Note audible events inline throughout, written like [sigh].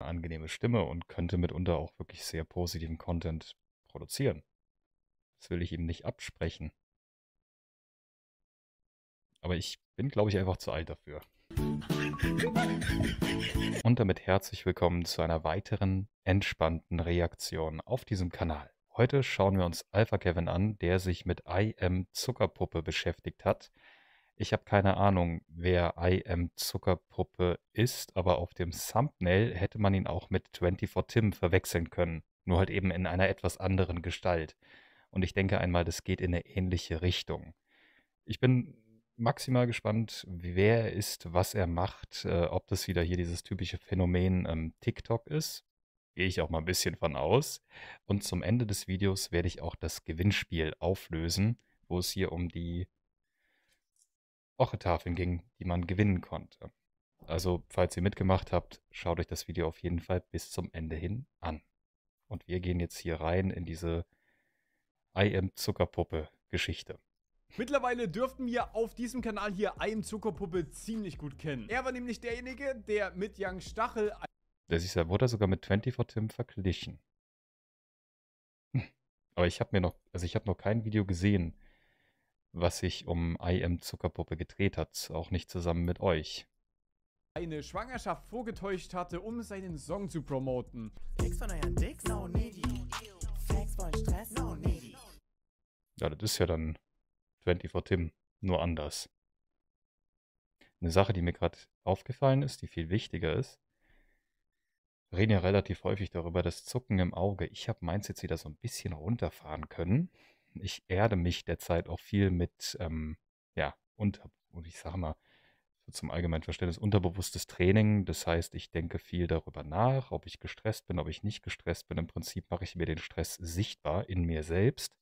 eine angenehme Stimme und könnte mitunter auch wirklich sehr positiven Content produzieren. Das will ich ihm nicht absprechen. Aber ich bin, glaube ich, einfach zu alt dafür. Und damit herzlich willkommen zu einer weiteren entspannten Reaktion auf diesem Kanal. Heute schauen wir uns Alpha Kevin an, der sich mit I Am Zuckerpuppe beschäftigt hat ich habe keine Ahnung, wer I Am Zuckerpuppe ist, aber auf dem Thumbnail hätte man ihn auch mit 24 Tim verwechseln können. Nur halt eben in einer etwas anderen Gestalt. Und ich denke einmal, das geht in eine ähnliche Richtung. Ich bin maximal gespannt, wer er ist, was er macht, äh, ob das wieder hier dieses typische Phänomen ähm, TikTok ist. Gehe ich auch mal ein bisschen von aus. Und zum Ende des Videos werde ich auch das Gewinnspiel auflösen, wo es hier um die Ochetafeln ging, die man gewinnen konnte. Also, falls ihr mitgemacht habt, schaut euch das Video auf jeden Fall bis zum Ende hin an. Und wir gehen jetzt hier rein in diese I am Zuckerpuppe Geschichte. Mittlerweile dürften wir auf diesem Kanal hier I am Zuckerpuppe ziemlich gut kennen. Er war nämlich derjenige, der mit Young Stachel... Der sich wurde sogar mit 24 Tim verglichen. Hm. Aber ich habe mir noch, also ich habe noch kein Video gesehen, was sich um I Am Zuckerpuppe gedreht hat, auch nicht zusammen mit euch. Eine Schwangerschaft vorgetäuscht hatte, um seinen Song zu promoten. Ja, das ist ja dann 24 Tim, nur anders. Eine Sache, die mir gerade aufgefallen ist, die viel wichtiger ist, reden ja relativ häufig darüber, das Zucken im Auge. Ich habe meins jetzt wieder so ein bisschen runterfahren können ich erde mich derzeit auch viel mit, ähm, ja, und, und ich sage mal, zum allgemeinen Verständnis unterbewusstes Training. Das heißt, ich denke viel darüber nach, ob ich gestresst bin, ob ich nicht gestresst bin. Im Prinzip mache ich mir den Stress sichtbar in mir selbst.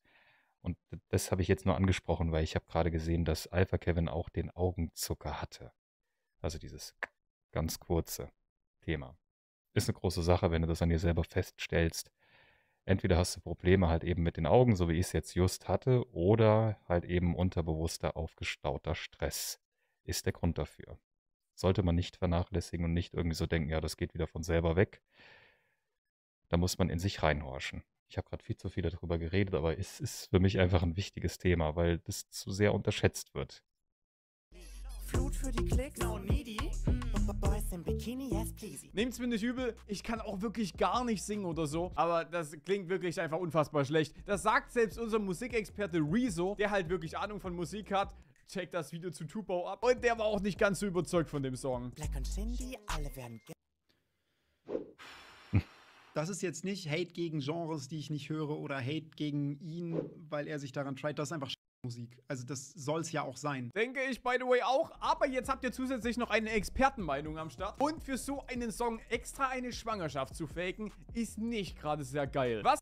Und das habe ich jetzt nur angesprochen, weil ich habe gerade gesehen, dass Alpha Kevin auch den Augenzucker hatte. Also dieses ganz kurze Thema. Ist eine große Sache, wenn du das an dir selber feststellst entweder hast du Probleme halt eben mit den Augen, so wie ich es jetzt just hatte, oder halt eben unterbewusster aufgestauter Stress ist der Grund dafür. Sollte man nicht vernachlässigen und nicht irgendwie so denken, ja, das geht wieder von selber weg. Da muss man in sich reinhorchen. Ich habe gerade viel zu viel darüber geredet, aber es ist für mich einfach ein wichtiges Thema, weil das zu sehr unterschätzt wird. Flut für die Klicks. No needy. Mm im Bikini, yes please. Nehmt's mir nicht übel, ich kann auch wirklich gar nicht singen oder so, aber das klingt wirklich einfach unfassbar schlecht. Das sagt selbst unser Musikexperte Rezo, der halt wirklich Ahnung von Musik hat Checkt das Video zu Tupo ab. Und der war auch nicht ganz so überzeugt von dem Song. Black und Shindy, alle werden... Das ist jetzt nicht Hate gegen Genres, die ich nicht höre, oder Hate gegen ihn, weil er sich daran treibt. Das ist einfach Musik. Also das soll es ja auch sein. Denke ich, by the way, auch. Aber jetzt habt ihr zusätzlich noch eine Expertenmeinung am Start. Und für so einen Song extra eine Schwangerschaft zu faken, ist nicht gerade sehr geil. Was?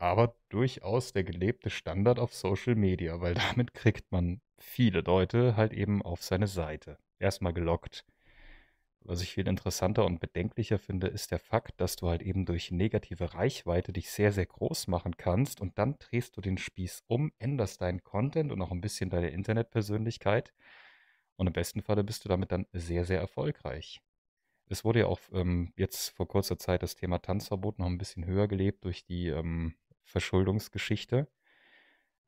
Aber durchaus der gelebte Standard auf Social Media, weil damit kriegt man viele Leute halt eben auf seine Seite. Erstmal gelockt was ich viel interessanter und bedenklicher finde, ist der Fakt, dass du halt eben durch negative Reichweite dich sehr, sehr groß machen kannst und dann drehst du den Spieß um, änderst deinen Content und auch ein bisschen deine Internetpersönlichkeit und im besten Falle bist du damit dann sehr, sehr erfolgreich. Es wurde ja auch ähm, jetzt vor kurzer Zeit das Thema Tanzverbot noch ein bisschen höher gelebt durch die ähm, Verschuldungsgeschichte.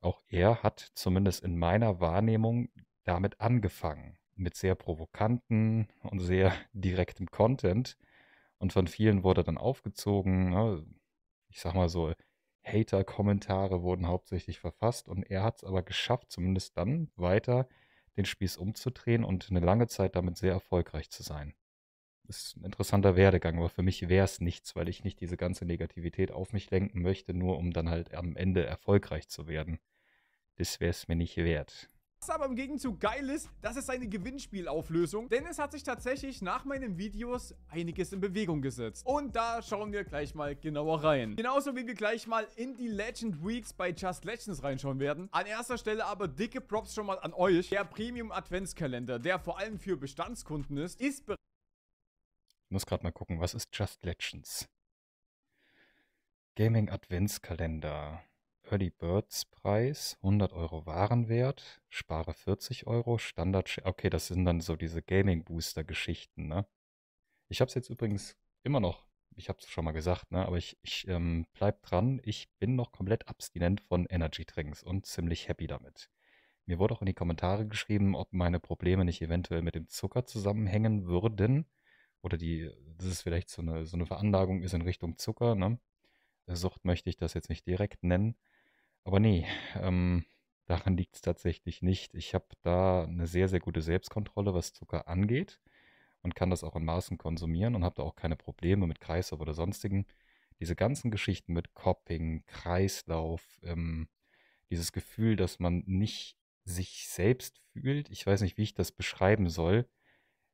Auch er hat zumindest in meiner Wahrnehmung damit angefangen mit sehr provokanten und sehr [laughs] direktem Content. Und von vielen wurde dann aufgezogen. Ne? Ich sag mal so, Hater-Kommentare wurden hauptsächlich verfasst und er hat es aber geschafft, zumindest dann weiter den Spieß umzudrehen und eine lange Zeit damit sehr erfolgreich zu sein. Das ist ein interessanter Werdegang, aber für mich wäre es nichts, weil ich nicht diese ganze Negativität auf mich lenken möchte, nur um dann halt am Ende erfolgreich zu werden. Das wäre es mir nicht wert. Was aber im Gegenzug geil ist, das ist eine Gewinnspielauflösung, denn es hat sich tatsächlich nach meinen Videos einiges in Bewegung gesetzt. Und da schauen wir gleich mal genauer rein. Genauso wie wir gleich mal in die Legend Weeks bei Just Legends reinschauen werden. An erster Stelle aber dicke Props schon mal an euch. Der Premium Adventskalender, der vor allem für Bestandskunden ist, ist bereits... Ich muss gerade mal gucken, was ist Just Legends? Gaming Adventskalender. Early Birds Preis, 100 Euro Warenwert, spare 40 Euro, Standard. Okay, das sind dann so diese Gaming Booster Geschichten, ne? Ich habe es jetzt übrigens immer noch, ich habe es schon mal gesagt, ne? Aber ich, ich ähm, bleib dran, ich bin noch komplett abstinent von Energy Drinks und ziemlich happy damit. Mir wurde auch in die Kommentare geschrieben, ob meine Probleme nicht eventuell mit dem Zucker zusammenhängen würden. Oder die, das ist vielleicht so eine, so eine Veranlagung ist in Richtung Zucker, ne? Sucht möchte ich das jetzt nicht direkt nennen. Aber nee, ähm, daran liegt es tatsächlich nicht. Ich habe da eine sehr, sehr gute Selbstkontrolle, was Zucker angeht und kann das auch in Maßen konsumieren und habe da auch keine Probleme mit Kreislauf oder sonstigen. Diese ganzen Geschichten mit Copping, Kreislauf, ähm, dieses Gefühl, dass man nicht sich selbst fühlt, ich weiß nicht, wie ich das beschreiben soll.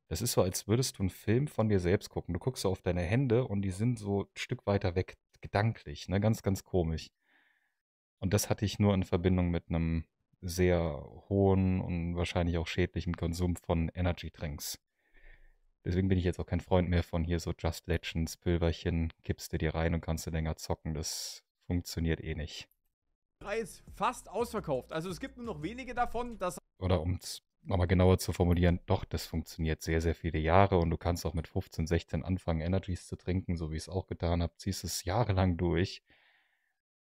Das ist so, als würdest du einen Film von dir selbst gucken. Du guckst so auf deine Hände und die sind so ein Stück weiter weg, gedanklich, ne? Ganz, ganz komisch. Und das hatte ich nur in Verbindung mit einem sehr hohen und wahrscheinlich auch schädlichen Konsum von Energy Drinks. Deswegen bin ich jetzt auch kein Freund mehr von hier so Just Legends, Pülverchen, kippst du dir rein und kannst du länger zocken. Das funktioniert eh nicht. Preis fast ausverkauft. Also es gibt nur noch wenige davon. Das Oder um es nochmal genauer zu formulieren, doch, das funktioniert sehr, sehr viele Jahre und du kannst auch mit 15, 16 anfangen, Energies zu trinken, so wie ich es auch getan habe. Ziehst es jahrelang durch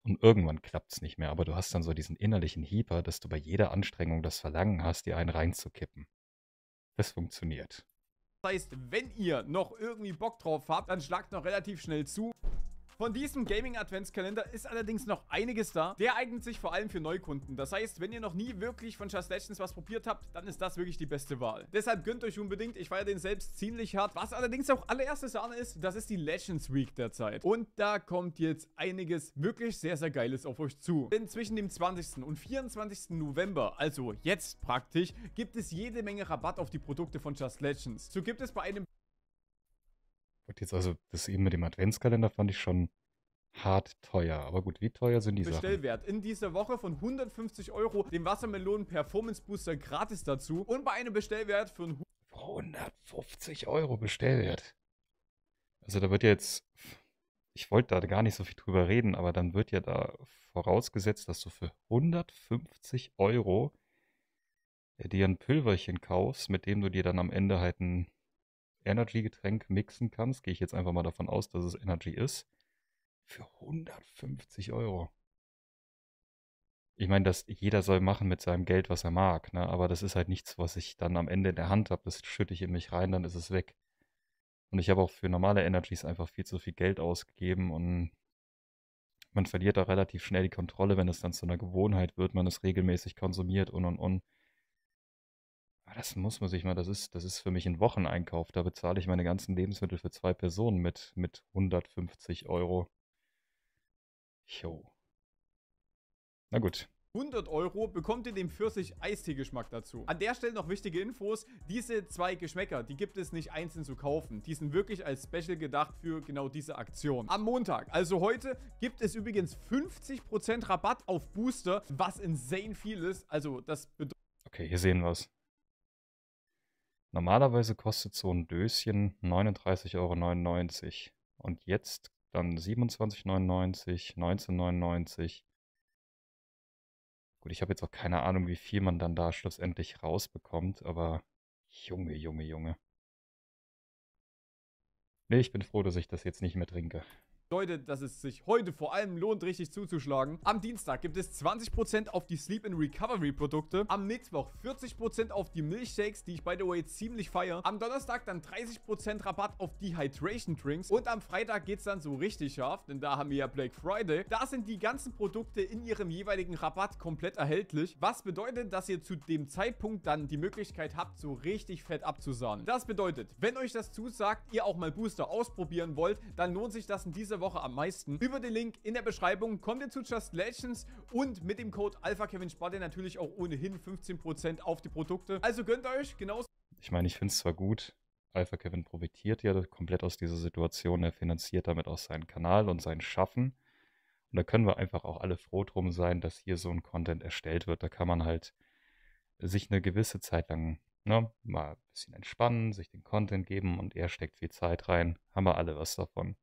und irgendwann klappt es nicht mehr, aber du hast dann so diesen innerlichen Hieber, dass du bei jeder Anstrengung das Verlangen hast, dir einen reinzukippen. Das funktioniert. Das heißt, wenn ihr noch irgendwie Bock drauf habt, dann schlagt noch relativ schnell zu. Von diesem Gaming-Adventskalender ist allerdings noch einiges da. Der eignet sich vor allem für Neukunden. Das heißt, wenn ihr noch nie wirklich von Just Legends was probiert habt, dann ist das wirklich die beste Wahl. Deshalb gönnt euch unbedingt. Ich feiere den selbst ziemlich hart. Was allerdings auch allererste Sahne ist, das ist die Legends Week derzeit. Und da kommt jetzt einiges wirklich sehr, sehr Geiles auf euch zu. Denn zwischen dem 20. und 24. November, also jetzt praktisch, gibt es jede Menge Rabatt auf die Produkte von Just Legends. So gibt es bei einem und jetzt also das eben mit dem Adventskalender fand ich schon hart teuer. Aber gut, wie teuer sind die Bestellwert Sachen? Bestellwert in dieser Woche von 150 Euro, den Wassermelonen Performance Booster gratis dazu und bei einem Bestellwert von 150 Euro Bestellwert. Also da wird jetzt, ich wollte da gar nicht so viel drüber reden, aber dann wird ja da vorausgesetzt, dass du für 150 Euro äh, dir ein Pülverchen kaufst, mit dem du dir dann am Ende halt ein Energy-Getränk mixen kannst, gehe ich jetzt einfach mal davon aus, dass es Energy ist, für 150 Euro. Ich meine, dass jeder soll machen mit seinem Geld, was er mag, ne? aber das ist halt nichts, was ich dann am Ende in der Hand habe. Das schütte ich in mich rein, dann ist es weg. Und ich habe auch für normale Energies einfach viel zu viel Geld ausgegeben und man verliert da relativ schnell die Kontrolle, wenn es dann zu einer Gewohnheit wird, man es regelmäßig konsumiert und und und. Ah, das muss man sich mal, das ist, das ist für mich ein Wocheneinkauf. Da bezahle ich meine ganzen Lebensmittel für zwei Personen mit, mit 150 Euro. Jo. Na gut. 100 Euro bekommt ihr den Pfirsich-Eistee-Geschmack dazu. An der Stelle noch wichtige Infos. Diese zwei Geschmäcker, die gibt es nicht einzeln zu kaufen. Die sind wirklich als Special gedacht für genau diese Aktion. Am Montag, also heute, gibt es übrigens 50% Rabatt auf Booster, was insane viel ist. Also das bedeutet... Okay, hier sehen wir es. Normalerweise kostet so ein Döschen 39,99 Euro. Und jetzt dann 27,99, Euro, 19,99. Euro. Gut, ich habe jetzt auch keine Ahnung, wie viel man dann da schlussendlich rausbekommt, aber Junge, Junge, Junge. Nee, ich bin froh, dass ich das jetzt nicht mehr trinke bedeutet, dass es sich heute vor allem lohnt, richtig zuzuschlagen. Am Dienstag gibt es 20% auf die Sleep and Recovery Produkte. Am Mittwoch 40% auf die Milchshakes, die ich by the way ziemlich feiere. Am Donnerstag dann 30% Rabatt auf die Hydration Drinks. Und am Freitag geht es dann so richtig scharf, denn da haben wir ja Black Friday. Da sind die ganzen Produkte in ihrem jeweiligen Rabatt komplett erhältlich. Was bedeutet, dass ihr zu dem Zeitpunkt dann die Möglichkeit habt, so richtig fett abzusahnen. Das bedeutet, wenn euch das zusagt, ihr auch mal Booster ausprobieren wollt, dann lohnt sich das in dieser Woche am meisten. Über den Link in der Beschreibung kommt ihr zu Just Legends und mit dem Code AlphaKevin spart ihr natürlich auch ohnehin 15% auf die Produkte. Also gönnt euch genauso. Ich meine, ich finde es zwar gut, Alpha Kevin profitiert ja komplett aus dieser Situation. Er finanziert damit auch seinen Kanal und sein Schaffen. Und da können wir einfach auch alle froh drum sein, dass hier so ein Content erstellt wird. Da kann man halt sich eine gewisse Zeit lang ne, mal ein bisschen entspannen, sich den Content geben und er steckt viel Zeit rein. Haben wir alle was davon.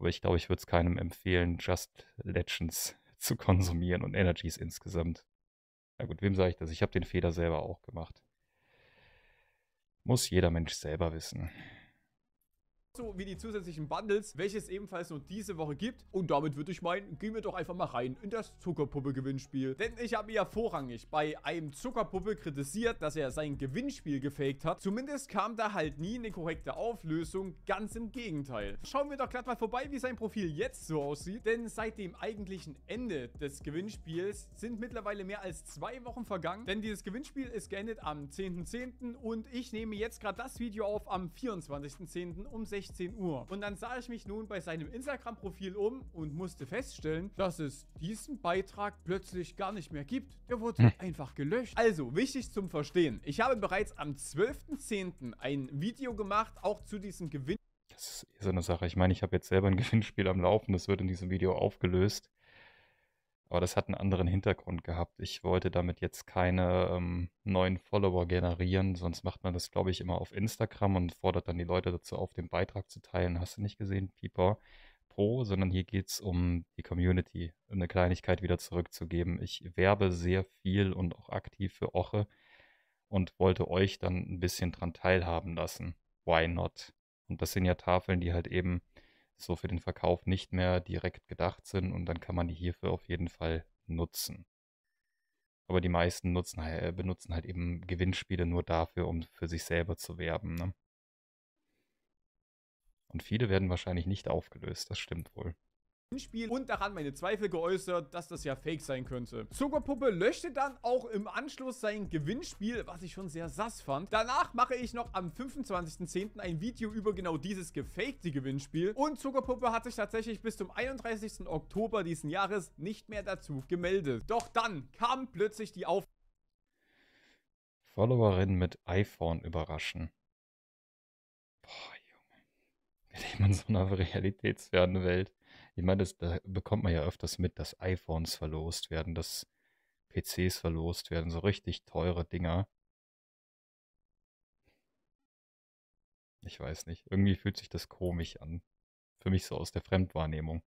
Aber ich glaube, ich würde es keinem empfehlen, Just Legends [laughs] zu konsumieren und Energies insgesamt. Na gut, wem sage ich das? Ich habe den Fehler selber auch gemacht. Muss jeder Mensch selber wissen so wie die zusätzlichen Bundles, welches ebenfalls nur diese Woche gibt. Und damit würde ich meinen, gehen wir doch einfach mal rein in das Zuckerpuppe-Gewinnspiel. Denn ich habe ja vorrangig bei einem Zuckerpuppe kritisiert, dass er sein Gewinnspiel gefaked hat. Zumindest kam da halt nie eine korrekte Auflösung, ganz im Gegenteil. Schauen wir doch glatt mal vorbei, wie sein Profil jetzt so aussieht. Denn seit dem eigentlichen Ende des Gewinnspiels sind mittlerweile mehr als zwei Wochen vergangen. Denn dieses Gewinnspiel ist geendet am 10.10. .10. und ich nehme jetzt gerade das Video auf am 24.10. um 16 16 Uhr. Und dann sah ich mich nun bei seinem Instagram-Profil um und musste feststellen, dass es diesen Beitrag plötzlich gar nicht mehr gibt. Der wurde hm. einfach gelöscht. Also, wichtig zum Verstehen. Ich habe bereits am 12.10. ein Video gemacht, auch zu diesem Gewinn. Das ist eh so eine Sache. Ich meine, ich habe jetzt selber ein [laughs] Gewinnspiel am Laufen. Das wird in diesem Video aufgelöst. Aber das hat einen anderen Hintergrund gehabt. Ich wollte damit jetzt keine ähm, neuen Follower generieren, sonst macht man das, glaube ich, immer auf Instagram und fordert dann die Leute dazu auf, den Beitrag zu teilen. Hast du nicht gesehen, Pieper Pro, sondern hier geht es um die Community, eine Kleinigkeit wieder zurückzugeben. Ich werbe sehr viel und auch aktiv für Oche und wollte euch dann ein bisschen dran teilhaben lassen. Why not? Und das sind ja Tafeln, die halt eben so für den Verkauf nicht mehr direkt gedacht sind und dann kann man die hierfür auf jeden Fall nutzen. Aber die meisten nutzen, äh, benutzen halt eben Gewinnspiele nur dafür, um für sich selber zu werben. Ne? Und viele werden wahrscheinlich nicht aufgelöst, das stimmt wohl im Spiel und daran meine Zweifel geäußert, dass das ja Fake sein könnte. Zuckerpuppe löschte dann auch im Anschluss sein Gewinnspiel, was ich schon sehr sass fand. Danach mache ich noch am 25.10. ein Video über genau dieses gefakte Gewinnspiel und Zuckerpuppe hat sich tatsächlich bis zum 31. Oktober diesen Jahres nicht mehr dazu gemeldet. Doch dann kam plötzlich die Auf... Followerin mit iPhone überraschen. Boah, Junge. Wir leben in so einer realitätsfernen Welt. Ich meine, das, da bekommt man ja öfters mit, dass iPhones verlost werden, dass PCs verlost werden, so richtig teure Dinger. Ich weiß nicht. Irgendwie fühlt sich das komisch an. Für mich so aus der Fremdwahrnehmung.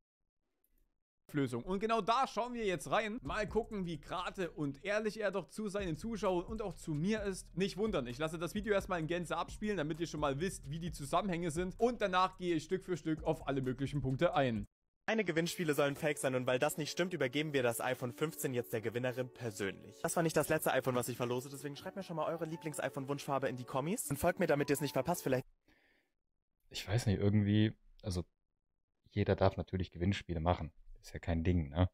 Und genau da schauen wir jetzt rein. Mal gucken, wie gerade und ehrlich er doch zu seinen Zuschauern und auch zu mir ist. Nicht wundern, ich lasse das Video erstmal in Gänze abspielen, damit ihr schon mal wisst, wie die Zusammenhänge sind. Und danach gehe ich Stück für Stück auf alle möglichen Punkte ein. Keine Gewinnspiele sollen fake sein und weil das nicht stimmt, übergeben wir das iPhone 15 jetzt der Gewinnerin persönlich. Das war nicht das letzte iPhone, was ich verlose, deswegen schreibt mir schon mal eure Lieblings-iPhone-Wunschfarbe in die Kommis und folgt mir, damit ihr es nicht verpasst. Vielleicht. Ich weiß nicht, irgendwie, also jeder darf natürlich Gewinnspiele machen. Ist ja kein Ding, ne?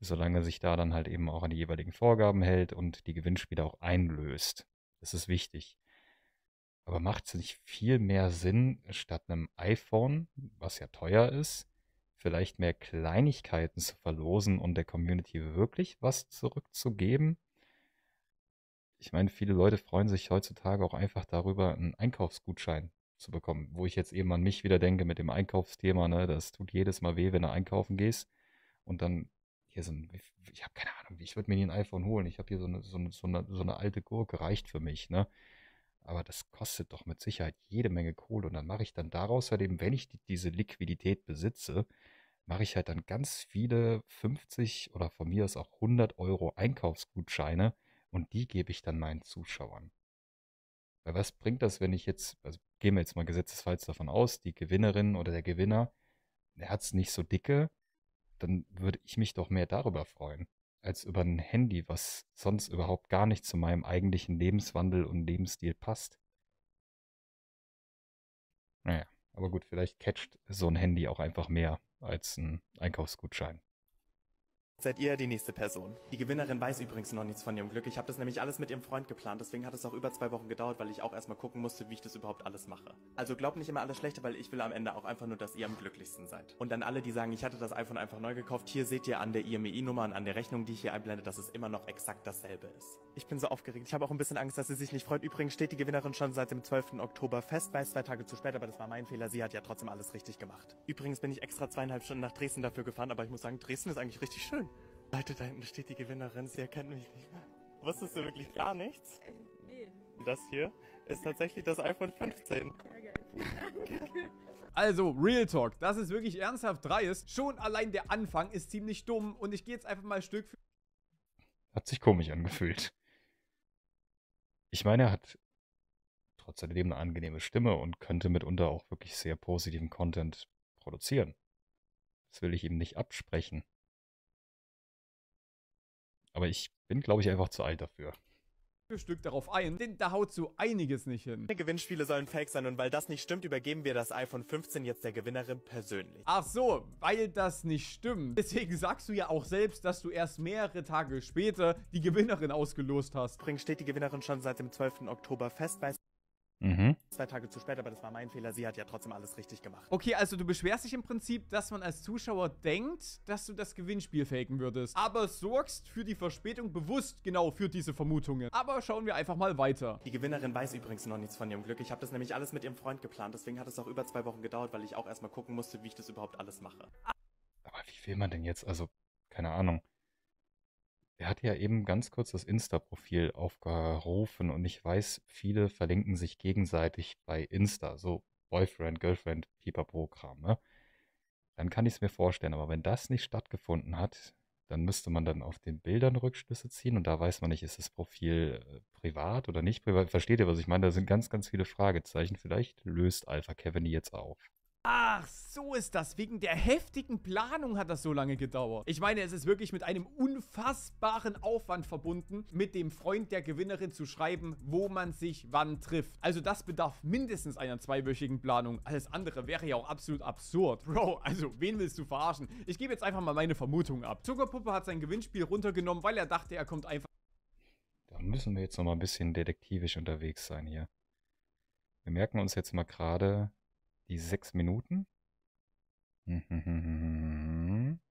Solange sich da dann halt eben auch an die jeweiligen Vorgaben hält und die Gewinnspiele auch einlöst. Das ist wichtig. Aber macht es nicht viel mehr Sinn, statt einem iPhone, was ja teuer ist, vielleicht mehr Kleinigkeiten zu verlosen und der Community wirklich was zurückzugeben. Ich meine, viele Leute freuen sich heutzutage auch einfach darüber, einen Einkaufsgutschein zu bekommen. Wo ich jetzt eben an mich wieder denke mit dem Einkaufsthema, ne? das tut jedes Mal weh, wenn du einkaufen gehst und dann hier so ein, ich habe keine Ahnung, ich würde mir nie ein iPhone holen. Ich habe hier so eine, so, eine, so, eine, so eine alte Gurke, reicht für mich, ne? Aber das kostet doch mit Sicherheit jede Menge Kohle und dann mache ich dann daraus halt eben, wenn ich die, diese Liquidität besitze, mache ich halt dann ganz viele 50 oder von mir aus auch 100 Euro Einkaufsgutscheine und die gebe ich dann meinen Zuschauern. Weil was bringt das, wenn ich jetzt, also gehen wir jetzt mal gesetzesfalls davon aus, die Gewinnerin oder der Gewinner, der hat es nicht so dicke, dann würde ich mich doch mehr darüber freuen, als über ein Handy, was sonst überhaupt gar nicht zu meinem eigentlichen Lebenswandel und Lebensstil passt. Naja, aber gut, vielleicht catcht so ein Handy auch einfach mehr als ein Einkaufsgutschein. Seid ihr die nächste Person? Die Gewinnerin weiß übrigens noch nichts von ihrem Glück. Ich habe das nämlich alles mit ihrem Freund geplant, deswegen hat es auch über zwei Wochen gedauert, weil ich auch erstmal gucken musste, wie ich das überhaupt alles mache. Also glaubt nicht immer alles Schlechte, weil ich will am Ende auch einfach nur, dass ihr am glücklichsten seid. Und dann alle, die sagen, ich hatte das iPhone einfach neu gekauft, hier seht ihr an der IMEI-Nummer und an der Rechnung, die ich hier einblende, dass es immer noch exakt dasselbe ist. Ich bin so aufgeregt. Ich habe auch ein bisschen Angst, dass sie sich nicht freut. Übrigens steht die Gewinnerin schon seit dem 12. Oktober fest, weiß zwei Tage zu spät, aber das war mein Fehler. Sie hat ja trotzdem alles richtig gemacht. Übrigens bin ich extra zweieinhalb Stunden nach Dresden dafür gefahren, aber ich muss sagen, Dresden ist eigentlich richtig schön. Leute, da hinten steht die Gewinnerin, sie erkennt mich nicht mehr. Wusstest du wirklich gar nichts? Äh, nee. Das hier ist tatsächlich das iPhone 15. [laughs] Also, Real Talk, das ist wirklich ernsthaft 3 ist, schon allein der Anfang ist ziemlich dumm und ich gehe jetzt einfach mal Stück für... Hat sich komisch angefühlt. Ich meine, er hat trotz alledem eine angenehme Stimme und könnte mitunter auch wirklich sehr positiven Content produzieren. Das will ich ihm nicht absprechen. Aber ich bin, glaube ich, einfach zu alt dafür. Stück darauf ein, denn da haut so einiges nicht hin. Die Gewinnspiele sollen fake sein und weil das nicht stimmt, übergeben wir das iPhone 15 jetzt der Gewinnerin persönlich. Ach so, weil das nicht stimmt. Deswegen sagst du ja auch selbst, dass du erst mehrere Tage später die Gewinnerin ausgelost hast. Übrigens steht die Gewinnerin schon seit dem 12. Oktober fest, weil Mhm. Zwei Tage zu spät, aber das war mein Fehler. Sie hat ja trotzdem alles richtig gemacht. Okay, also du beschwerst dich im Prinzip, dass man als Zuschauer denkt, dass du das Gewinnspiel faken würdest. Aber sorgst für die Verspätung bewusst genau für diese Vermutungen. Aber schauen wir einfach mal weiter. Die Gewinnerin weiß übrigens noch nichts von ihrem Glück. Ich habe das nämlich alles mit ihrem Freund geplant. Deswegen hat es auch über zwei Wochen gedauert, weil ich auch erstmal gucken musste, wie ich das überhaupt alles mache. Aber wie will man denn jetzt? Also, keine Ahnung. Er hat ja eben ganz kurz das Insta-Profil aufgerufen und ich weiß, viele verlinken sich gegenseitig bei Insta, so Boyfriend, Girlfriend, Pieper-Programm. Ne? Dann kann ich es mir vorstellen, aber wenn das nicht stattgefunden hat, dann müsste man dann auf den Bildern Rückschlüsse ziehen und da weiß man nicht, ist das Profil äh, privat oder nicht privat. Versteht ihr, was ich meine? Da sind ganz, ganz viele Fragezeichen. Vielleicht löst Alpha Kevin jetzt auf. Ach, so ist das. Wegen der heftigen Planung hat das so lange gedauert. Ich meine, es ist wirklich mit einem unfassbaren Aufwand verbunden, mit dem Freund der Gewinnerin zu schreiben, wo man sich wann trifft. Also das bedarf mindestens einer zweiwöchigen Planung. Alles andere wäre ja auch absolut absurd. Bro, also wen willst du verarschen? Ich gebe jetzt einfach mal meine Vermutung ab. Zuckerpuppe hat sein Gewinnspiel runtergenommen, weil er dachte, er kommt einfach... Da müssen wir jetzt noch mal ein bisschen detektivisch unterwegs sein hier. Wir merken uns jetzt mal gerade, die sechs Minuten. [laughs]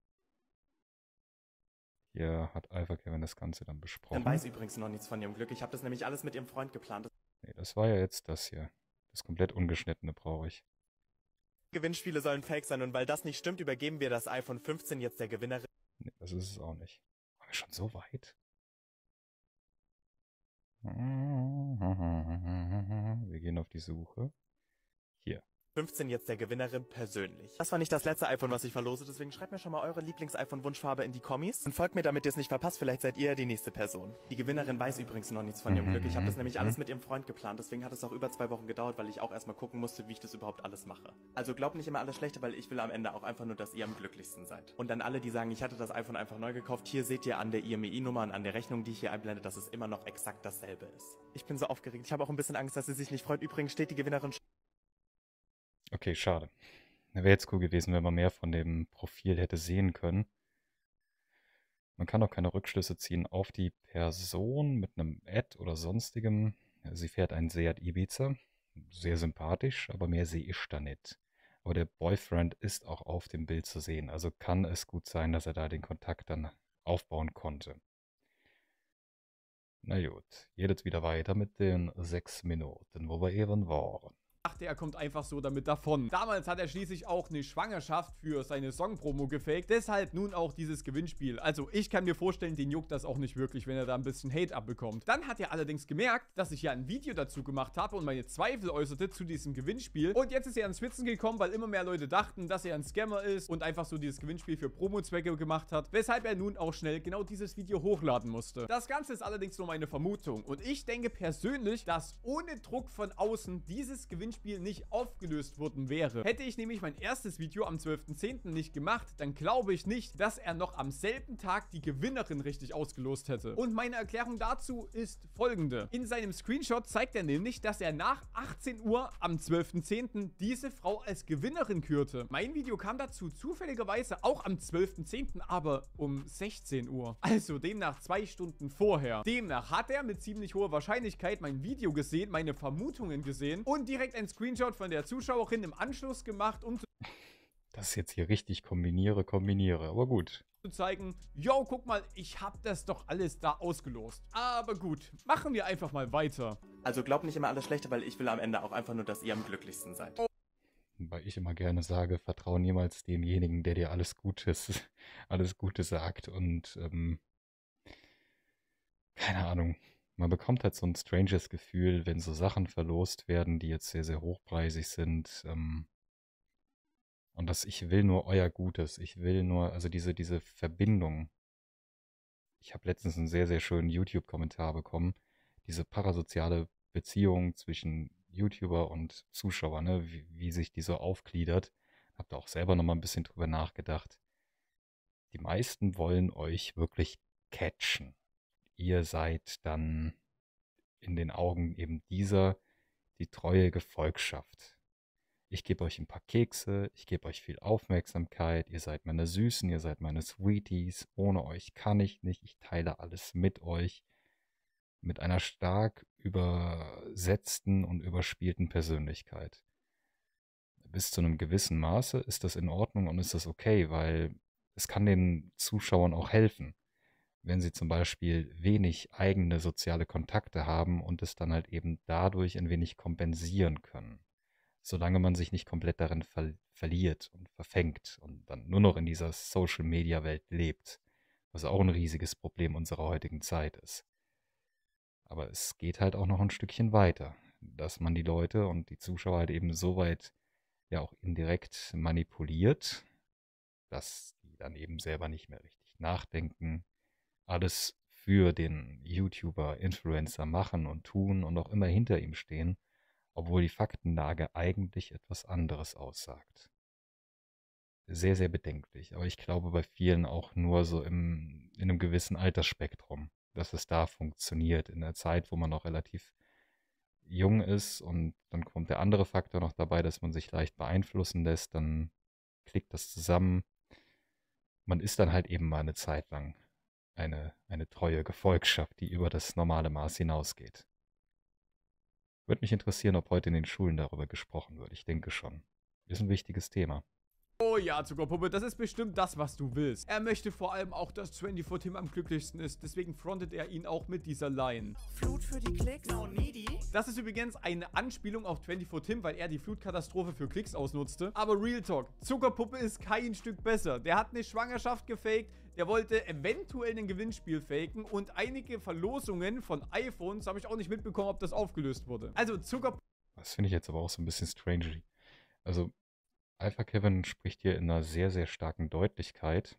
Hier hat Alpha Kevin das Ganze dann besprochen. Dann weiß ich übrigens noch nichts von ihrem Glück. Ich habe das nämlich alles mit ihrem Freund geplant. Nee, das war ja jetzt das hier. Das komplett ungeschnittene brauche ich. Gewinnspiele sollen fake sein und weil das nicht stimmt, übergeben wir das iPhone 15 jetzt der Gewinnerin. Nee, das ist es auch nicht. Waren wir schon so weit? [laughs] Wir gehen auf die Suche. Hier. 15 jetzt der Gewinnerin persönlich. Das war nicht das letzte iPhone, was ich verlose, deswegen schreibt mir schon mal eure Lieblings-iPhone-Wunschfarbe in die Kommis und folgt mir, damit ihr es nicht verpasst. Vielleicht seid ihr die nächste Person. Die Gewinnerin weiß übrigens noch nichts von ihrem mhm. Glück. Ich habe das nämlich mhm. alles mit ihrem Freund geplant, deswegen hat es auch über zwei Wochen gedauert, weil ich auch erstmal gucken musste, wie ich das überhaupt alles mache. Also glaubt nicht immer alles Schlechte, weil ich will am Ende auch einfach nur, dass ihr am glücklichsten seid. Und dann alle, die sagen, ich hatte das iPhone einfach neu gekauft, hier seht ihr an der IMEI-Nummer und an der Rechnung, die ich hier einblende, dass es immer noch exakt dasselbe ist. Ich bin so aufgeregt. Ich habe auch ein bisschen Angst, dass sie sich nicht freut. Übrigens steht die Gewinnerin Okay, schade. Wäre jetzt cool gewesen, wenn man mehr von dem Profil hätte sehen können. Man kann auch keine Rückschlüsse ziehen auf die Person mit einem Ad oder sonstigem. Sie fährt einen Seat Ibiza. Sehr sympathisch, aber mehr sehe ich da nicht. Aber der Boyfriend ist auch auf dem Bild zu sehen. Also kann es gut sein, dass er da den Kontakt dann aufbauen konnte. Na gut, geht jetzt wieder weiter mit den sechs Minuten, wo wir eben waren dachte, er kommt einfach so damit davon. Damals hat er schließlich auch eine Schwangerschaft für seine Song-Promo gefaked, deshalb nun auch dieses Gewinnspiel. Also ich kann mir vorstellen, den juckt das auch nicht wirklich, wenn er da ein bisschen Hate abbekommt. Dann hat er allerdings gemerkt, dass ich ja ein Video dazu gemacht habe und meine Zweifel äußerte zu diesem Gewinnspiel. Und jetzt ist er ans Schwitzen gekommen, weil immer mehr Leute dachten, dass er ein Scammer ist und einfach so dieses Gewinnspiel für Promo-Zwecke gemacht hat, weshalb er nun auch schnell genau dieses Video hochladen musste. Das Ganze ist allerdings nur meine Vermutung und ich denke persönlich, dass ohne Druck von außen dieses Gewinnspiel Spiel nicht aufgelöst worden wäre. Hätte ich nämlich mein erstes Video am 12.10. nicht gemacht, dann glaube ich nicht, dass er noch am selben Tag die Gewinnerin richtig ausgelost hätte. Und meine Erklärung dazu ist folgende. In seinem Screenshot zeigt er nämlich, dass er nach 18 Uhr am 12.10. diese Frau als Gewinnerin kürte. Mein Video kam dazu zufälligerweise auch am 12.10., aber um 16 Uhr. Also demnach zwei Stunden vorher. Demnach hat er mit ziemlich hoher Wahrscheinlichkeit mein Video gesehen, meine Vermutungen gesehen und direkt ein einen Screenshot von der Zuschauerin im Anschluss gemacht, um zu. Das jetzt hier richtig kombiniere, kombiniere. Aber gut zu zeigen, yo, guck mal, ich habe das doch alles da ausgelost. Aber gut, machen wir einfach mal weiter. Also glaub nicht immer alles Schlechte, weil ich will am Ende auch einfach nur, dass ihr am glücklichsten seid. Weil ich immer gerne sage, vertrau niemals demjenigen, der dir alles Gutes, [laughs] alles Gute sagt und ähm, keine Ahnung man bekommt halt so ein stranges Gefühl, wenn so Sachen verlost werden, die jetzt sehr, sehr hochpreisig sind. Ähm, und das Ich will nur euer Gutes. Ich will nur, also diese, diese Verbindung. Ich habe letztens einen sehr, sehr schönen YouTube-Kommentar bekommen. Diese parasoziale Beziehung zwischen YouTuber und Zuschauer, ne? wie, wie sich die so aufgliedert. Hab da auch selber nochmal ein bisschen drüber nachgedacht. Die meisten wollen euch wirklich catchen ihr seid dann in den Augen eben dieser die treue Gefolgschaft. Ich gebe euch ein paar Kekse, ich gebe euch viel Aufmerksamkeit, ihr seid meine Süßen, ihr seid meine Sweeties, ohne euch kann ich nicht, ich teile alles mit euch. Mit einer stark übersetzten und überspielten Persönlichkeit. Bis zu einem gewissen Maße ist das in Ordnung und ist das okay, weil es kann den Zuschauern auch helfen wenn sie zum Beispiel wenig eigene soziale Kontakte haben und es dann halt eben dadurch ein wenig kompensieren können. Solange man sich nicht komplett darin ver verliert und verfängt und dann nur noch in dieser Social-Media-Welt lebt, was auch ein riesiges Problem unserer heutigen Zeit ist. Aber es geht halt auch noch ein Stückchen weiter, dass man die Leute und die Zuschauer halt eben so weit ja auch indirekt manipuliert, dass die dann eben selber nicht mehr richtig nachdenken, alles für den YouTuber, Influencer machen und tun und auch immer hinter ihm stehen, obwohl die Faktenlage eigentlich etwas anderes aussagt. Sehr, sehr bedenklich, aber ich glaube bei vielen auch nur so im, in einem gewissen Altersspektrum, dass es da funktioniert, in der Zeit, wo man noch relativ jung ist und dann kommt der andere Faktor noch dabei, dass man sich leicht beeinflussen lässt, dann klickt das zusammen. Man ist dann halt eben mal eine Zeit lang eine, eine treue Gefolgschaft, die über das normale Maß hinausgeht. Würde mich interessieren, ob heute in den Schulen darüber gesprochen wird. Ich denke schon. Ist ein wichtiges Thema. Oh ja, Zuckerpuppe, das ist bestimmt das, was du willst. Er möchte vor allem auch, dass 24 Tim am glücklichsten ist. Deswegen frontet er ihn auch mit dieser Line. Flut für die Klicks, no needy. Das ist übrigens eine Anspielung auf 24 Tim, weil er die Flutkatastrophe für Klicks ausnutzte. Aber Real Talk, Zuckerpuppe ist kein Stück besser. Der hat eine Schwangerschaft gefaked, der wollte eventuell ein Gewinnspiel faken und einige Verlosungen von iPhones habe ich auch nicht mitbekommen, ob das aufgelöst wurde. Also Zucker... Das finde ich jetzt aber auch so ein bisschen strangely. Also Alpha Kevin spricht hier in einer sehr, sehr starken Deutlichkeit,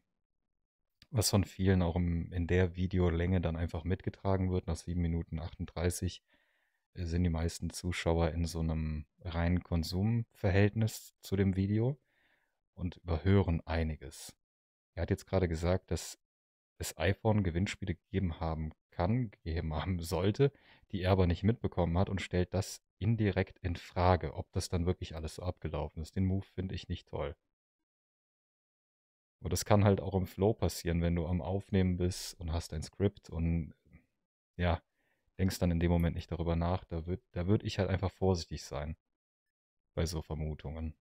was von vielen auch im, in der Videolänge dann einfach mitgetragen wird. Nach 7 Minuten 38 äh, sind die meisten Zuschauer in so einem reinen Konsumverhältnis zu dem Video und überhören einiges. Er hat jetzt gerade gesagt, dass es iPhone Gewinnspiele gegeben haben kann, gegeben [laughs] haben sollte, die er aber nicht mitbekommen hat und stellt das indirekt in Frage, ob das dann wirklich alles so abgelaufen ist. Den Move finde ich nicht toll. Und das kann halt auch im Flow passieren, wenn du am Aufnehmen bist und hast ein Skript und ja, denkst dann in dem Moment nicht darüber nach. Da würde da würd ich halt einfach vorsichtig sein bei so Vermutungen.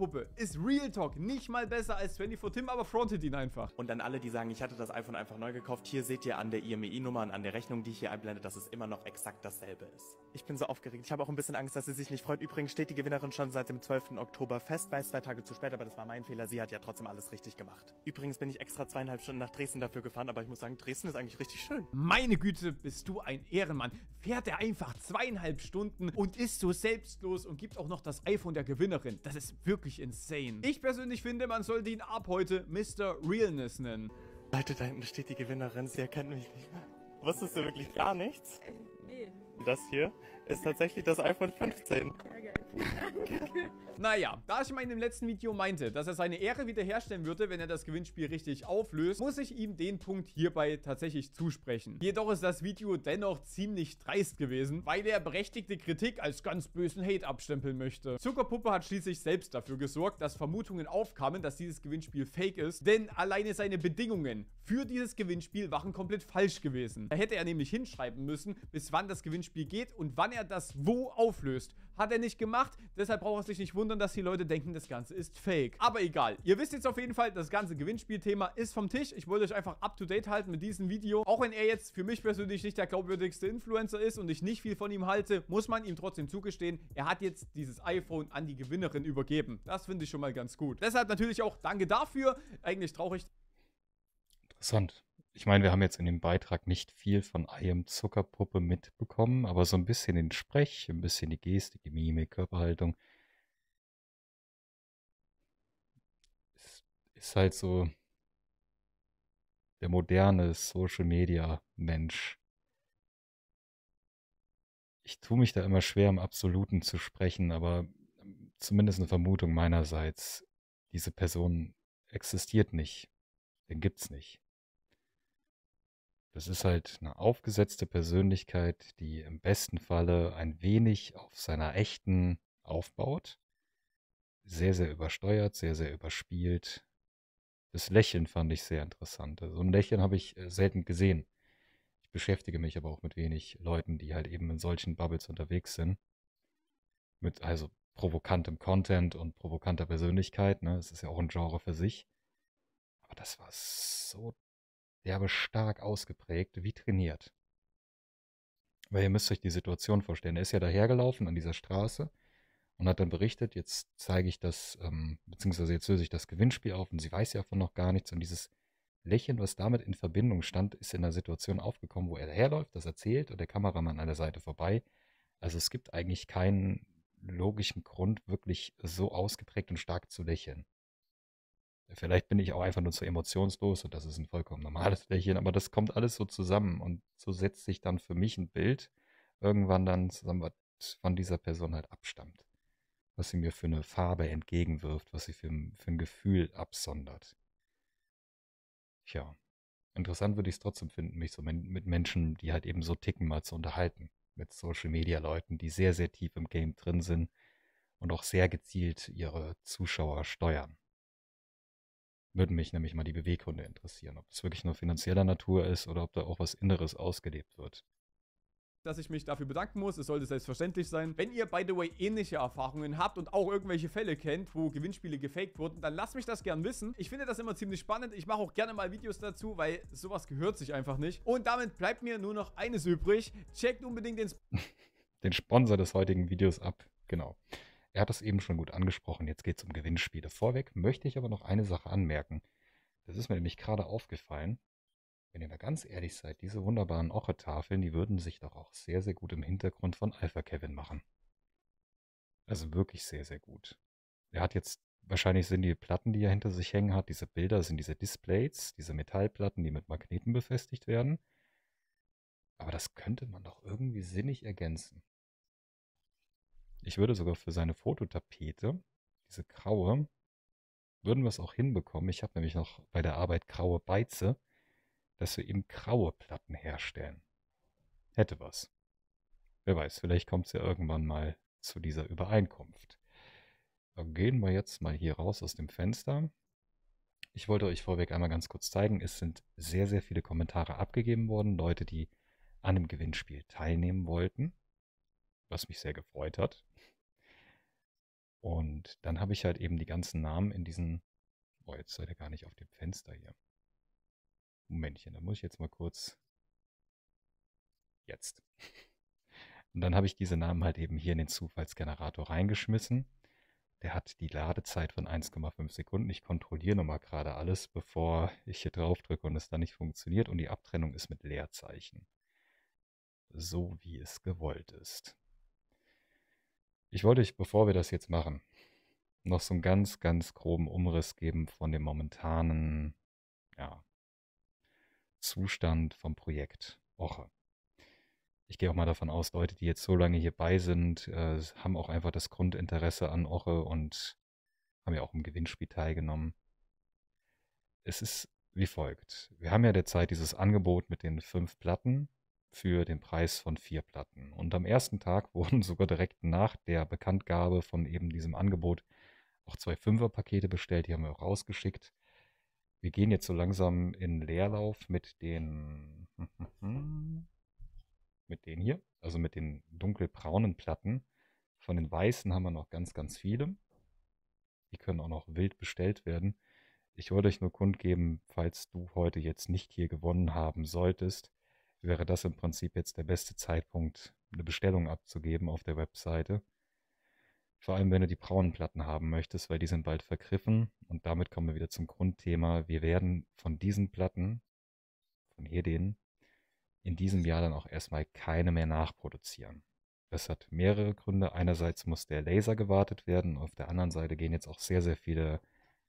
Puppe. Ist Real Talk nicht mal besser als 24 Tim, aber frontet ihn einfach. Und an alle, die sagen, ich hatte das iPhone einfach neu gekauft, hier seht ihr an der IMEI-Nummer und an der Rechnung, die ich hier einblende, dass es immer noch exakt dasselbe ist. Ich bin so aufgeregt. Ich habe auch ein bisschen Angst, dass sie sich nicht freut. Übrigens steht die Gewinnerin schon seit dem 12. Oktober fest, weiß zwei Tage zu spät, aber das war mein Fehler. Sie hat ja trotzdem alles richtig gemacht. Übrigens bin ich extra zweieinhalb Stunden nach Dresden dafür gefahren, aber ich muss sagen, Dresden ist eigentlich richtig schön. Meine Güte, bist du ein Ehrenmann. Fährt er einfach zweieinhalb Stunden und ist so selbstlos und gibt auch noch das iPhone der Gewinnerin. Das ist wirklich wirklich insane. Ich persönlich finde, man sollte ihn ab heute Mr. Realness nennen. Leute, da hinten steht die Gewinnerin, sie erkennt mich nicht mehr. Wusstest du wirklich gar nichts? Äh, nee. Das hier ist tatsächlich das iPhone 15. Ja, geil naja, da ich mal in dem letzten Video meinte, dass er seine Ehre wiederherstellen würde, wenn er das Gewinnspiel richtig auflöst, muss ich ihm den Punkt hierbei tatsächlich zusprechen. Jedoch ist das Video dennoch ziemlich dreist gewesen, weil er berechtigte Kritik als ganz bösen Hate abstempeln möchte. Zuckerpuppe hat schließlich selbst dafür gesorgt, dass Vermutungen aufkamen, dass dieses Gewinnspiel fake ist, denn alleine seine Bedingungen für dieses Gewinnspiel waren komplett falsch gewesen. Da hätte er nämlich hinschreiben müssen, bis wann das Gewinnspiel geht und wann er das wo auflöst. Hat er nicht gemacht, deshalb braucht er sich nicht wundern, dass die Leute denken, das Ganze ist fake. Aber egal. Ihr wisst jetzt auf jeden Fall, das ganze Gewinnspielthema ist vom Tisch. Ich wollte euch einfach up to date halten mit diesem Video. Auch wenn er jetzt für mich persönlich nicht der glaubwürdigste Influencer ist und ich nicht viel von ihm halte, muss man ihm trotzdem zugestehen, er hat jetzt dieses iPhone an die Gewinnerin übergeben. Das finde ich schon mal ganz gut. Deshalb natürlich auch danke dafür. Eigentlich traurig. Interessant ich meine, wir haben jetzt in dem Beitrag nicht viel von I am Zuckerpuppe mitbekommen, aber so ein bisschen den Sprech, ein bisschen die Gestik, die Mimik, Körperhaltung. Ist, ist halt so der moderne Social Media Mensch. Ich tue mich da immer schwer, im Absoluten zu sprechen, aber ähm, zumindest eine Vermutung meinerseits, diese Person existiert nicht. Den gibt's nicht. Das ist halt eine aufgesetzte Persönlichkeit, die im besten Falle ein wenig auf seiner echten aufbaut. Sehr, sehr übersteuert, sehr, sehr überspielt. Das Lächeln fand ich sehr interessant. Also ein Lächeln habe ich äh, selten gesehen. Ich beschäftige mich aber auch mit wenig Leuten, die halt eben in solchen Bubbles unterwegs sind. Mit also provokantem Content und provokanter Persönlichkeit. Ne? ist ja auch ein Genre für sich. Aber das war so derbe stark ausgeprägt, wie trainiert. Weil ihr müsst euch die Situation vorstellen. Er ist ja dahergelaufen an dieser Straße und hat dann berichtet, jetzt zeige ich das, ähm, beziehungsweise jetzt löse ich das Gewinnspiel auf und sie weiß ja von noch gar nichts. Und dieses Lächeln, was damit in Verbindung stand, ist in der Situation aufgekommen, wo er daherläuft, das erzählt und der Kameramann an der Seite vorbei. Also es gibt eigentlich keinen logischen Grund, wirklich so ausgeprägt und stark zu lächeln. Vielleicht bin ich auch einfach nur zu emotionslos und das ist ein vollkommen normales Lächeln, [laughs] aber das kommt alles so zusammen und so setzt sich dann für mich ein Bild irgendwann dann zusammen, was von dieser Person halt abstammt. Was sie mir für eine Farbe entgegenwirft, was sie für, für ein Gefühl absondert. Tja, interessant würde ich es trotzdem finden, mich so mit Menschen, die halt eben so ticken, mal zu unterhalten. Mit Social-Media-Leuten, die sehr, sehr tief im Game drin sind und auch sehr gezielt ihre Zuschauer steuern würden mich nämlich mal die Beweggründe interessieren, ob es wirklich nur finanzieller Natur ist oder ob da auch was Inneres ausgelebt wird dass ich mich dafür bedanken muss. Es sollte selbstverständlich sein. Wenn ihr, by the way, ähnliche Erfahrungen habt und auch irgendwelche Fälle kennt, wo Gewinnspiele gefaked wurden, dann lasst mich das gern wissen. Ich finde das immer ziemlich spannend. Ich mache auch gerne mal Videos dazu, weil sowas gehört sich einfach nicht. Und damit bleibt mir nur noch eines übrig. Checkt unbedingt den... Sp [laughs] den Sponsor des heutigen Videos ab. Genau. Er hat das eben schon gut angesprochen. Jetzt geht es um Gewinnspiele. Vorweg möchte ich aber noch eine Sache anmerken. Das ist mir nämlich gerade aufgefallen. Wenn ihr mal ganz ehrlich seid, diese wunderbaren Oche-Tafeln, die würden sich doch auch sehr, sehr gut im Hintergrund von Alpha Kevin machen. Also wirklich sehr, sehr gut. Er hat jetzt, wahrscheinlich sind die Platten, die er hinter sich hängen hat, diese Bilder sind diese Displays, diese Metallplatten, die mit Magneten befestigt werden. Aber das könnte man doch irgendwie sinnig ergänzen. Ich würde sogar für seine Fototapete, diese graue, würden wir es auch hinbekommen. Ich habe nämlich noch bei der Arbeit graue Beize, dass wir eben graue Platten herstellen. Hätte was. Wer weiß, vielleicht kommt es ja irgendwann mal zu dieser Übereinkunft. Dann gehen wir jetzt mal hier raus aus dem Fenster. Ich wollte euch vorweg einmal ganz kurz zeigen, es sind sehr, sehr viele Kommentare abgegeben worden. Leute, die an dem Gewinnspiel teilnehmen wollten, was mich sehr gefreut hat. Und dann habe ich halt eben die ganzen Namen in diesen. Boah, jetzt seid ihr gar nicht auf dem Fenster hier. Momentchen, da muss ich jetzt mal kurz. Jetzt. [laughs] Und dann habe ich diese Namen halt eben hier in den Zufallsgenerator reingeschmissen. Der hat die Ladezeit von 1,5 Sekunden. Ich kontrolliere nochmal gerade alles, bevor ich hier drauf drücke und es dann nicht funktioniert. Und die Abtrennung ist mit Leerzeichen. So wie es gewollt ist. Ich wollte euch, bevor wir das jetzt machen, noch so einen ganz, ganz groben Umriss geben von dem momentanen ja, Zustand vom Projekt Oche. Ich gehe auch mal davon aus, Leute, die jetzt so lange hier bei sind, äh, haben auch einfach das Grundinteresse an Oche und haben ja auch im Gewinnspiel teilgenommen. Es ist wie folgt. Wir haben ja derzeit dieses Angebot mit den fünf Platten für den Preis von vier Platten. Und am ersten Tag [laughs] wurden sogar direkt nach der Bekanntgabe von eben diesem Angebot auch zwei Fünferpakete bestellt, die haben wir auch rausgeschickt. Wir gehen jetzt so langsam in Leerlauf mit den [laughs] mit denen hier, also mit den dunkelbraunen Platten. Von den weißen haben wir noch ganz, ganz viele. Die können auch noch wild bestellt werden. Ich wollte euch nur kundgeben, falls du heute jetzt nicht hier gewonnen haben solltest, wäre das im Prinzip jetzt der beste Zeitpunkt, eine Bestellung abzugeben auf der Webseite. Vor allem, wenn du die braunen Platten haben möchtest, weil die sind bald vergriffen. Und damit kommen wir wieder zum Grundthema. Wir werden von diesen Platten, von hier denen, in diesem Jahr dann auch erstmal keine mehr nachproduzieren. Das hat mehrere Gründe. Einerseits muss der Laser gewartet werden. Auf der anderen Seite gehen jetzt auch sehr, sehr viele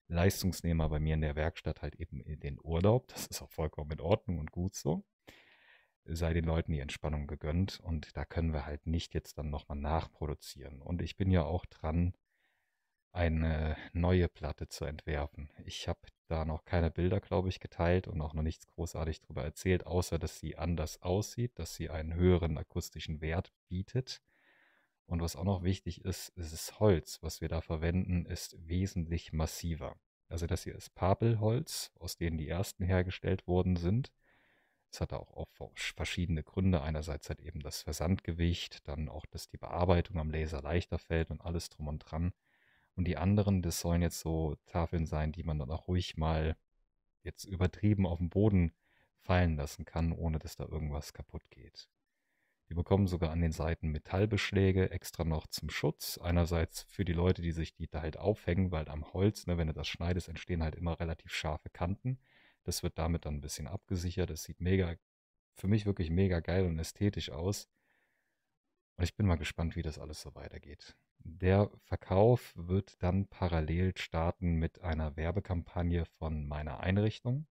Leistungsnehmer bei mir in der Werkstatt halt eben in den Urlaub. Das ist auch vollkommen in Ordnung und gut so sei den Leuten die Entspannung gegönnt und da können wir halt nicht jetzt dann nochmal nachproduzieren. Und ich bin ja auch dran, eine neue Platte zu entwerfen. Ich habe da noch keine Bilder, glaube ich, geteilt und auch noch nichts großartig darüber erzählt, außer dass sie anders aussieht, dass sie einen höheren akustischen Wert bietet. Und was auch noch wichtig ist, ist das Holz, was wir da verwenden, ist wesentlich massiver. Also das hier ist Papelholz, aus dem die ersten hergestellt worden sind. Das hatte auch, verschiedene Gründe. Einerseits hat eben das Versandgewicht, dann auch, dass die Bearbeitung am Laser leichter fällt und alles drum und dran. Und die anderen, das sollen jetzt so Tafeln sein, die man dann auch ruhig mal jetzt übertrieben auf den Boden fallen lassen kann, ohne dass da irgendwas kaputt geht. Wir bekommen sogar an den Seiten Metallbeschläge extra noch zum Schutz. Einerseits für die Leute, die sich die da halt aufhängen, weil am Holz, ne, wenn du das schneidest, entstehen halt immer relativ scharfe Kanten. Das wird damit dann ein bisschen abgesichert. Es sieht mega, für mich wirklich mega geil und ästhetisch aus. Und ich bin mal gespannt, wie das alles so weitergeht. Der Verkauf wird dann parallel starten mit einer Werbekampagne von meiner Einrichtung.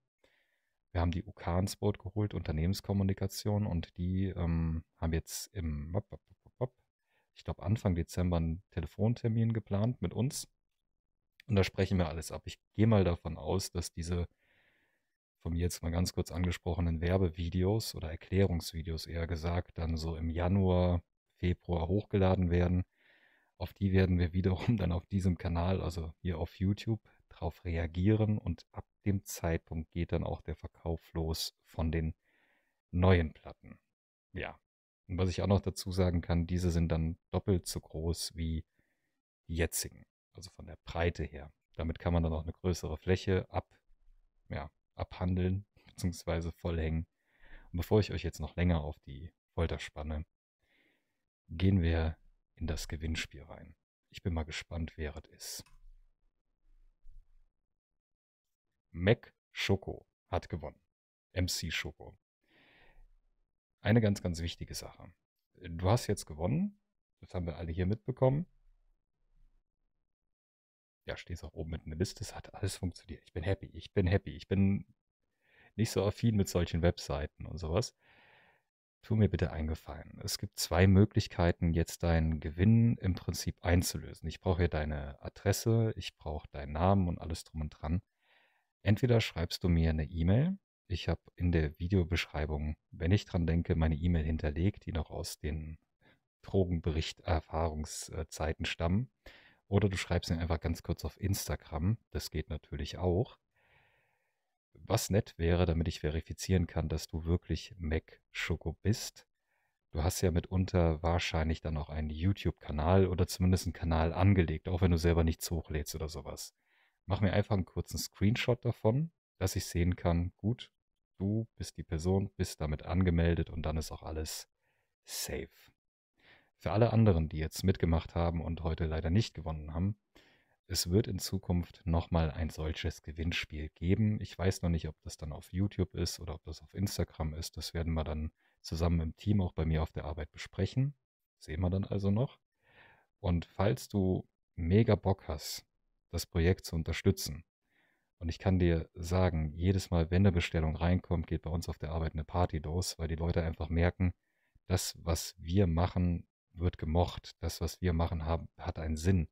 Wir haben die UK ins Boot geholt, Unternehmenskommunikation, und die ähm, haben jetzt im, ich glaube, Anfang Dezember einen Telefontermin geplant mit uns. Und da sprechen wir alles ab. Ich gehe mal davon aus, dass diese von mir jetzt mal ganz kurz angesprochenen Werbevideos oder Erklärungsvideos eher gesagt, dann so im Januar, Februar hochgeladen werden. Auf die werden wir wiederum [laughs] dann auf diesem Kanal, also hier auf YouTube, drauf reagieren und ab dem Zeitpunkt geht dann auch der Verkauf los von den neuen Platten. Ja. Und was ich auch noch dazu sagen kann, diese sind dann doppelt so groß wie die jetzigen. Also von der Breite her. Damit kann man dann auch eine größere Fläche ab, ja, abhandeln bzw. vollhängen. Und bevor ich euch jetzt noch länger auf die Folter spanne, gehen wir in das Gewinnspiel rein. Ich bin mal gespannt, wer es ist. Mac Schoko hat gewonnen. MC Schoko. Eine ganz, ganz wichtige Sache. Du hast jetzt gewonnen. Das haben wir alle hier mitbekommen ja, stehst auch oben mit einer Liste, es hat alles funktioniert. Ich bin happy, ich bin happy, ich bin nicht so affin mit solchen Webseiten und sowas. Tu mir bitte einen Gefallen. Es gibt zwei Möglichkeiten, jetzt deinen Gewinn im Prinzip einzulösen. Ich brauche hier deine Adresse, ich brauche deinen Namen und alles drum und dran. Entweder schreibst du mir eine E-Mail. Ich habe in der Videobeschreibung, wenn ich dran denke, meine E-Mail hinterlegt, die noch aus den Drogenbericht-Erfahrungszeiten stammen. Oder du schreibst ihn einfach ganz kurz auf Instagram. Das geht natürlich auch. Was nett wäre, damit ich verifizieren kann, dass du wirklich Mac Schoko bist. Du hast ja mitunter wahrscheinlich dann auch einen YouTube-Kanal oder zumindest einen Kanal angelegt, auch wenn du selber nichts hochlädst oder sowas. Mach mir einfach einen kurzen Screenshot davon, dass ich sehen kann, gut, du bist die Person, bist damit angemeldet und dann ist auch alles safe. Für alle anderen, die jetzt mitgemacht haben und heute leider nicht gewonnen haben, es wird in Zukunft nochmal ein solches Gewinnspiel geben. Ich weiß noch nicht, ob das dann auf YouTube ist oder ob das auf Instagram ist. Das werden wir dann zusammen im Team auch bei mir auf der Arbeit besprechen. Sehen wir dann also noch. Und falls du mega Bock hast, das Projekt zu unterstützen, und ich kann dir sagen, jedes Mal, wenn eine Bestellung reinkommt, geht bei uns auf der Arbeit eine Party los, weil die Leute einfach merken, das, was wir machen, wird gemocht. Das, was wir machen, haben, hat einen Sinn.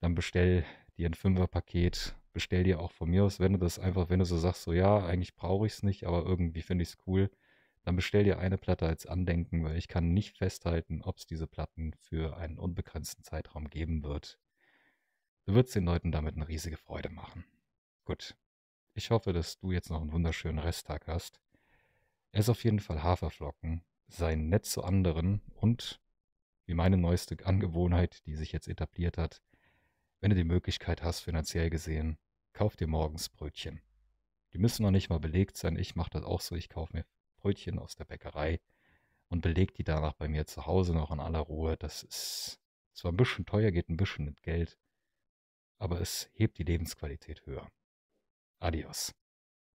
Dann bestell dir ein Fünferpaket. Bestell dir auch von mir aus, wenn du das einfach, wenn du so sagst, so ja, eigentlich brauche ich es nicht, aber irgendwie finde ich es cool, dann bestell dir eine Platte als Andenken, weil ich kann nicht festhalten, ob es diese Platten für einen unbegrenzten Zeitraum geben wird. Du wirst den Leuten damit eine riesige Freude machen. Gut. Ich hoffe, dass du jetzt noch einen wunderschönen Resttag hast. Ess auf jeden Fall Haferflocken sei nett zu anderen und, wie meine neueste Angewohnheit, die sich jetzt etabliert hat, wenn du die Möglichkeit hast, finanziell gesehen, kauf dir morgens Brötchen. Die müssen noch nicht mal belegt sein. Ich mache das auch so. Ich kaufe mir Brötchen aus der Bäckerei und beleg die danach bei mir zu Hause noch in aller Ruhe. Das ist zwar ein bisschen teuer, geht ein bisschen mit Geld, aber es hebt die Lebensqualität höher. Adios.